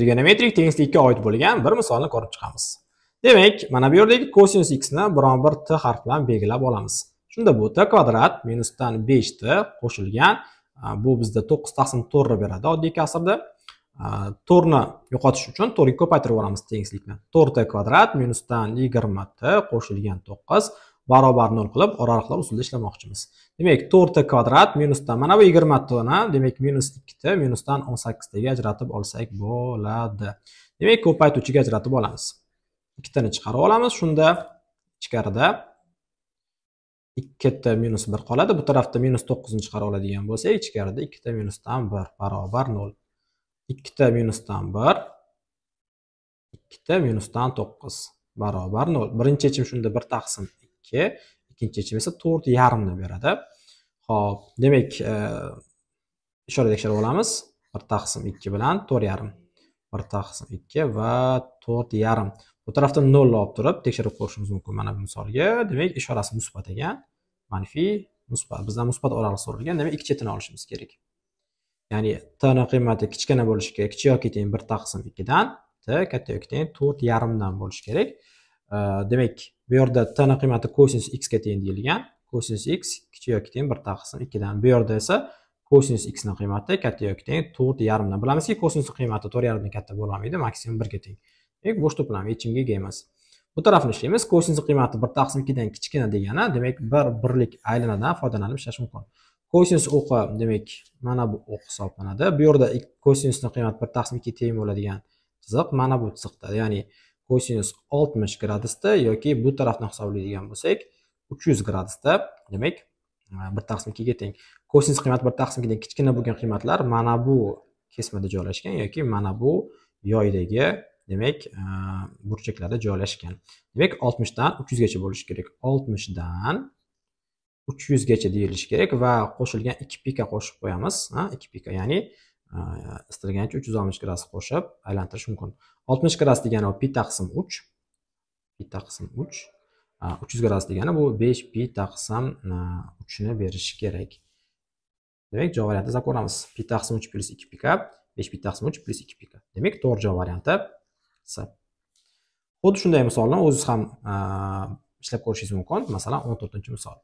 Trigonometrik tenglikka oid bo'lgan bir misolni ko'rib chiqamiz. Demak, mana bu yerdagi kosinus x ni biron-bir t harf bilan belgilab olamiz. Shunda bu t kvadrat minusdan 5t qo'shilgan bu bizda 9 taqsim 4 beradi oddiy kasrda. to'rni yo'qotish uchun to'rga ko'paytirib yuboramiz tenglikni. 4t kvadrat minusdan 20t qo'shilgan 9 barobar nol qilib oraliqlar usulida ishlamoqchimiz demak to'rtta kvadrat minusdan mana bu yigirmatani demak minus ikkita minusdan o'n sakkiztaga ajratib olsak bo'ladi demak ko'paytuvchiga ajratib olamiz ikkitani chiqarib olamiz shunda ichkarida ikkita minus bir qoladi bu tarafda minus to'qqizni chiqarib oladigan bo'lsak ichkarida ikkita minusdan bir barobar nol ikkita minusdan bir ikkita minusdan to'qqiz barobar nol birinchi yechim shunda bir taqsim ikki ikkinchi yechim esa to'rt yarimni beradi ho'p demak e, ishora tekshirib olamiz bir taqsim ikki bilan to'rt yarim bir taqsim ikki va to'rt yarim bu tarafda nolni olib turib tekshirib ko'rishimiz mumkin mana bu misolga demak ishorasi musbat ekan manfiy musbat bizdan musbat oraliq so'ralgan demak ikki chetini olishimiz kerak ya'ni t qiymati kichkina bo'lishi kerak kichik yoki teng bir taqsim ikkidan t katta yoki teng to'rt yarimdan bo'lishi kerak demak bu yerda tana qiymati kosinus x ga teng deyilgan kosinus x kichik yoki teng bir taqsim ikkidan bu yerda esa kosinus x ni qiymati katta yoki teng to'rt yarimdan bilamizki kosinus qiymati to'rt yarimdan katta bo'lolmaydi maksimum birga teng demak bo'sh to'plam yechimga ega emas bu tarafni ishlaymiz kosinus qiymati bir taqsim ikkidan kichkina degani demak bir birlik aylanadan foydalanib ishlash mumkin kosinus o'qi demak mana bu o'q hisoblanadi bu yerda kosinusni qiymati bir taqsim ikki teng bo'ladigan chiziq mana bu chiziqda ya'ni kosinus 60 gradusda yoki bu tarafni hisoblaydigan bo'lsak 300 gradusda demak e, bir taqsim ikkiga teng kosinus qiymati bir taqsim ikkidan kichkina bo'lgan qiymatlar mana bu kesmada joylashgan yoki mana bu yoydagi demak e, burchaklarda joylashgan demak 60 dan 300 gacha bo'lishi kerak 60 dan 300 gacha deyilishi kerak va qo'shilgan 2 pika qo'shib qo'yamiz 2 pika ya'ni istalgancha uch yuz oltmish gradus qo'shib aylantirish mumkin oltmish gradus degani bu pi taqsim uch pi taqsim uch uch yuz gradus degani bu besh pi taqsim uchni berishi kerak demak javob variantini izlab ko'ramiz pi taqsim uch plyus ikki pika besh pi taqsim uch plyus ikki pika demak to'g'ri javob varianti s xuddi shunday misolni o'zingiz ham э, ishlab ko'rishingiz mumkin masalan o'n to'rtinchi misol